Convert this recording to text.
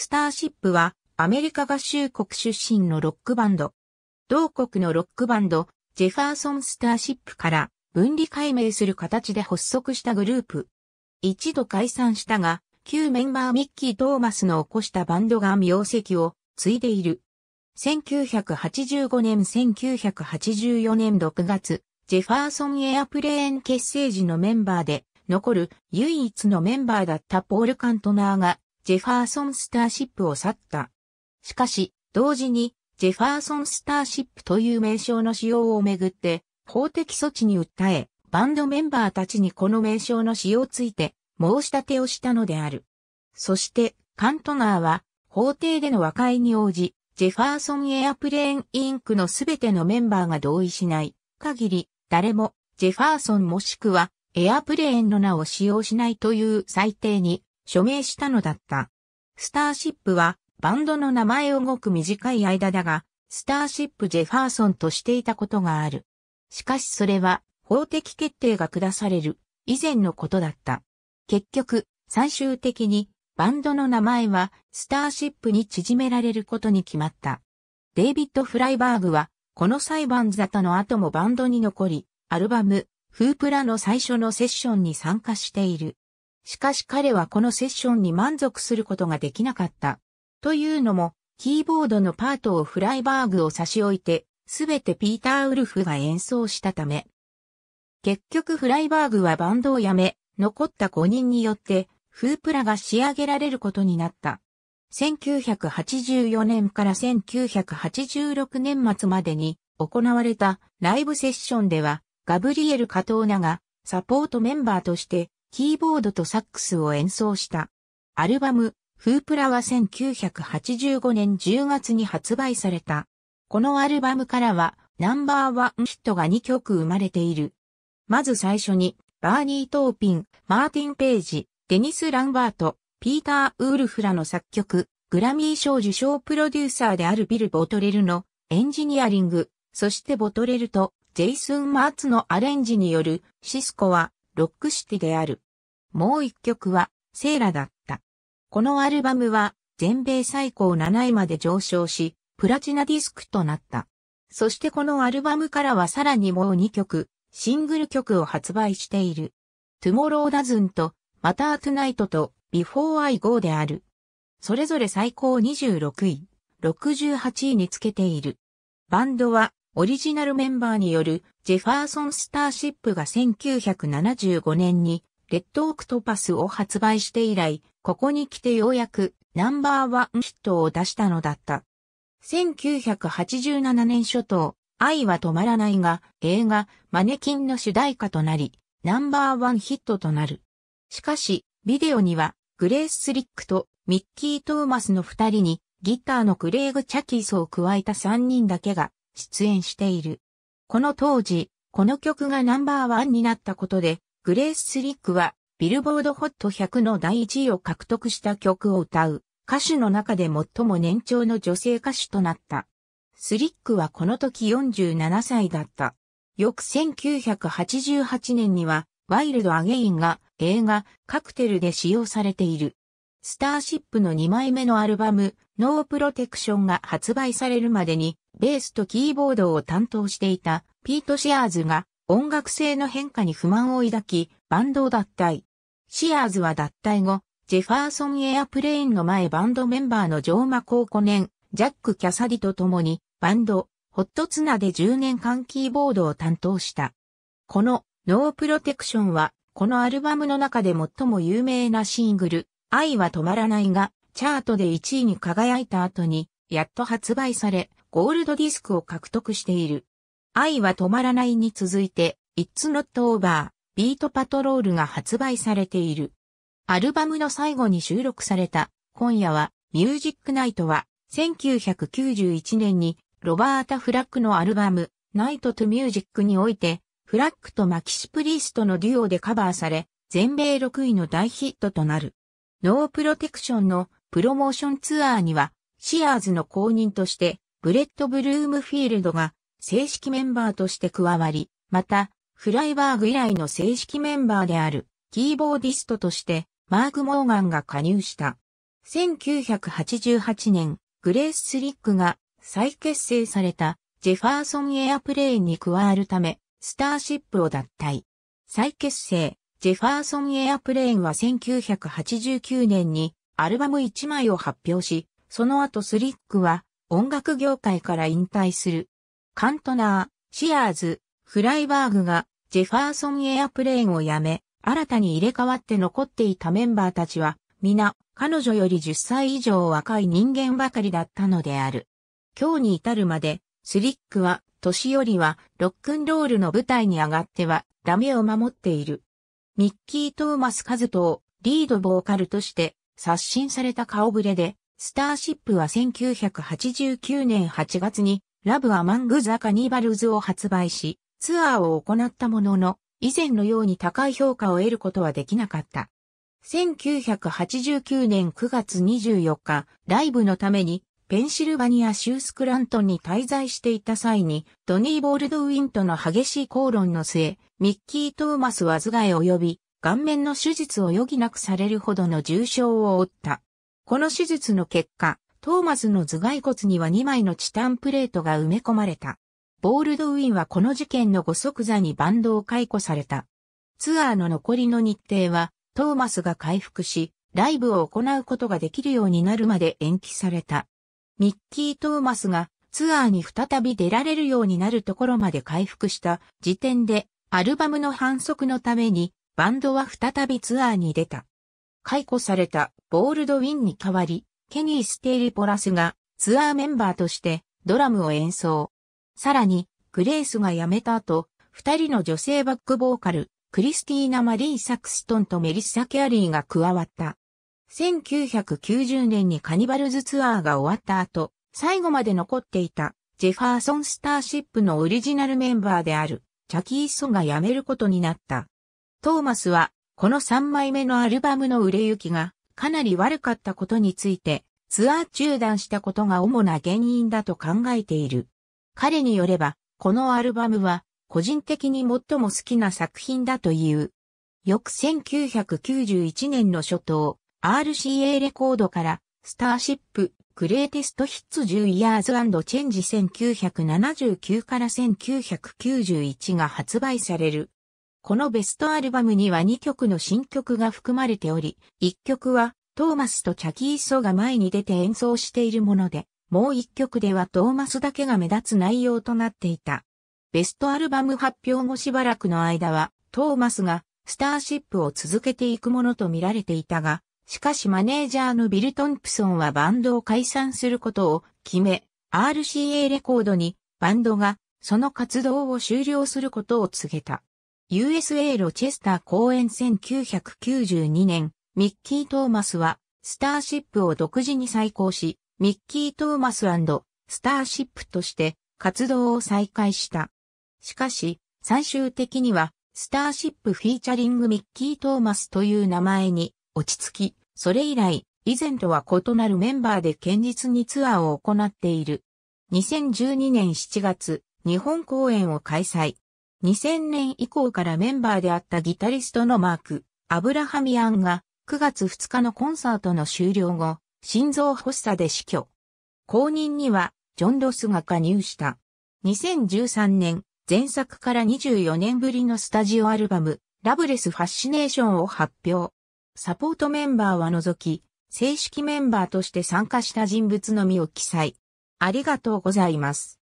スターシップはアメリカ合衆国出身のロックバンド。同国のロックバンド、ジェファーソン・スターシップから分離解明する形で発足したグループ。一度解散したが、旧メンバーミッキー・トーマスの起こしたバンドが名跡を継いでいる。1985年1984年6月、ジェファーソンエアプレーン結成時のメンバーで、残る唯一のメンバーだったポール・カントナーがジェファーソンスターシップを去った。しかし、同時に、ジェファーソンスターシップという名称の使用をめぐって、法的措置に訴え、バンドメンバーたちにこの名称の使用ついて、申し立てをしたのである。そして、カントナーは、法廷での和解に応じ、ジェファーソンエアプレーンインクのすべてのメンバーが同意しない限り、誰も、ジェファーソンもしくは、エアプレーンの名を使用しないという最低に署名したのだった。スターシップはバンドの名前をごく短い間だが、スターシップ・ジェファーソンとしていたことがある。しかしそれは法的決定が下される以前のことだった。結局、最終的にバンドの名前はスターシップに縮められることに決まった。デイビッド・フライバーグはこの裁判沙汰の後もバンドに残り、アルバム、フープラの最初のセッションに参加している。しかし彼はこのセッションに満足することができなかった。というのも、キーボードのパートをフライバーグを差し置いて、すべてピーター・ウルフが演奏したため。結局フライバーグはバンドを辞め、残った5人によって、フープラが仕上げられることになった。1984年から1986年末までに行われたライブセッションでは、ガブリエル・カトーナがサポートメンバーとしてキーボードとサックスを演奏した。アルバム、フープラは1985年10月に発売された。このアルバムからは、ナンバーワンヒットが2曲生まれている。まず最初に、バーニー・トーピン、マーティン・ページ、デニス・ランバート、ピーター・ウールフラの作曲、グラミー賞受賞プロデューサーであるビル・ボトレルのエンジニアリング、そしてボトレルとジェイスン・マーツのアレンジによるシスコはロックシティである。もう一曲は、セーラだった。このアルバムは、全米最高7位まで上昇し、プラチナディスクとなった。そしてこのアルバムからはさらにもう2曲、シングル曲を発売している。トゥモローダズンと、またートゥナイトとビフォーアイゴーである。それぞれ最高26位、68位につけている。バンドはオリジナルメンバーによるジェファーソンスターシップが1975年にレッドオクトパスを発売して以来、ここに来てようやくナンバーワンヒットを出したのだった。1987年初頭、愛は止まらないが映画マネキンの主題歌となり、ナンバーワンヒットとなる。しかし、ビデオにはグレース・スリックとミッキー・トーマスの二人にギターのクレイグ・チャキースを加えた三人だけが出演している。この当時、この曲がナンバーワンになったことで、グレース・スリックは、ビルボードホット100の第1位を獲得した曲を歌う、歌手の中で最も年長の女性歌手となった。スリックはこの時47歳だった。翌1988年には、ワイルド・アゲインが映画、カクテルで使用されている。スターシップの2枚目のアルバム、ノープロテクションが発売されるまでに、ベースとキーボードを担当していたピート・シアーズが音楽性の変化に不満を抱き、バンドを脱退。シアーズは脱退後、ジェファーソン・エアプレインの前バンドメンバーのジョーマ・コーコネン、ジャック・キャサディと共に、バンド、ホットツナで10年間キーボードを担当した。この、ノープロテクションは、このアルバムの中で最も有名なシングル、愛は止まらないが、チャートで1位に輝いた後に、やっと発売され、ゴールドディスクを獲得している。愛は止まらないに続いて、It's Not Over、ビートパトロールが発売されている。アルバムの最後に収録された、今夜は、ミュージックナイトは、1991年に、ロバータ・フラックのアルバム、ナイト・トゥ・ミュージックにおいて、フラックとマキシプリーストのデュオでカバーされ、全米6位の大ヒットとなる。ノープロテクションのプロモーションツアーには、シアーズの公認として、ブレッド・ブルームフィールドが正式メンバーとして加わり、また、フライバーグ以来の正式メンバーである、キーボーディストとして、マーク・モーガンが加入した。1988年、グレース・スリックが再結成されたジェファーソン・エアプレインに加わるため、スターシップを脱退。再結成、ジェファーソンエアプレーンは1989年にアルバム1枚を発表し、その後スリックは音楽業界から引退する。カントナー、シアーズ、フライバーグがジェファーソンエアプレーンを辞め、新たに入れ替わって残っていたメンバーたちは、皆、彼女より10歳以上若い人間ばかりだったのである。今日に至るまで、スリックは、年よりは、ロックンロールの舞台に上がっては、ダメを守っている。ミッキー・トーマス・カズトをリードボーカルとして刷新された顔ぶれで、スターシップは1989年8月にラブ・アマング・ザ・カニバルズを発売し、ツアーを行ったものの、以前のように高い評価を得ることはできなかった。1989年9月24日、ライブのために、ペンシルバニア州スクラントンに滞在していた際に、ドニー・ボールドウィンとの激しい口論の末、ミッキー・トーマスは頭蓋及び顔面の手術を余儀なくされるほどの重傷を負った。この手術の結果、トーマスの頭蓋骨には2枚のチタンプレートが埋め込まれた。ボールドウィンはこの事件のご即座にバンドを解雇された。ツアーの残りの日程は、トーマスが回復し、ライブを行うことができるようになるまで延期された。ミッキー・トーマスがツアーに再び出られるようになるところまで回復した時点でアルバムの反則のために、バンドは再びツアーに出た。解雇されたボールドウィンに代わり、ケニー・ステイリポラスがツアーメンバーとしてドラムを演奏。さらに、グレースが辞めた後、二人の女性バックボーカル、クリスティーナ・マリー・サクストンとメリッサ・キャリーが加わった。1990年にカニバルズツアーが終わった後、最後まで残っていたジェファーソン・スターシップのオリジナルメンバーであるチャキー・ソが辞めることになった。トーマスは、この3枚目のアルバムの売れ行きがかなり悪かったことについて、ツアー中断したことが主な原因だと考えている。彼によれば、このアルバムは、個人的に最も好きな作品だという。翌1991年の初頭、RCA レコードから、スターシップ、グレーテストヒッツ10 years ェンジ1979から1991が発売される。このベストアルバムには2曲の新曲が含まれており、1曲はトーマスとチャキーソが前に出て演奏しているもので、もう1曲ではトーマスだけが目立つ内容となっていた。ベストアルバム発表後しばらくの間は、トーマスがスターシップを続けていくものと見られていたが、しかしマネージャーのビル・トンプソンはバンドを解散することを決め、RCA レコードにバンドがその活動を終了することを告げた。USA ロチェスター公演1992年、ミッキー・トーマスはスターシップを独自に再興し、ミッキー・トーマススターシップとして活動を再開した。しかし、最終的にはスターシップフィーチャリングミッキー・トーマスという名前に落ち着き、それ以来、以前とは異なるメンバーで堅実にツアーを行っている。2012年7月、日本公演を開催。2000年以降からメンバーであったギタリストのマーク、アブラハミアンが9月2日のコンサートの終了後、心臓発作で死去。後任にはジョン・ロスが加入した。2013年、前作から24年ぶりのスタジオアルバム、ラブレス・ファッシネーションを発表。サポートメンバーは除き、正式メンバーとして参加した人物のみを記載。ありがとうございます。